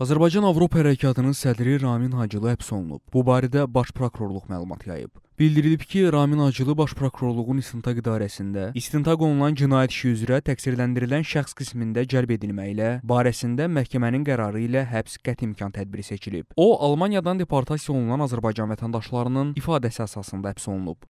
Azərbaycan-Avropa Hərəkatının sədri Ramin Hacılı həbs olunub. Bu barədə Baş Prokurorluq məlumat yayıb. Bildirilib ki, Ramin Hacılı Baş Prokurorluğun İstintaq İdarəsində istintaq olunan cinayət işi üzrə təqsirləndirilən şəxs qismində cəlb edilməklə barəsində məhkəmənin qərarı ilə həbs qəti imkan tədbiri seçilib. O, Almaniyadan deportasiya olunan Azərbaycan vətəndaşlarının ifadəsi əsasında həbs olunub.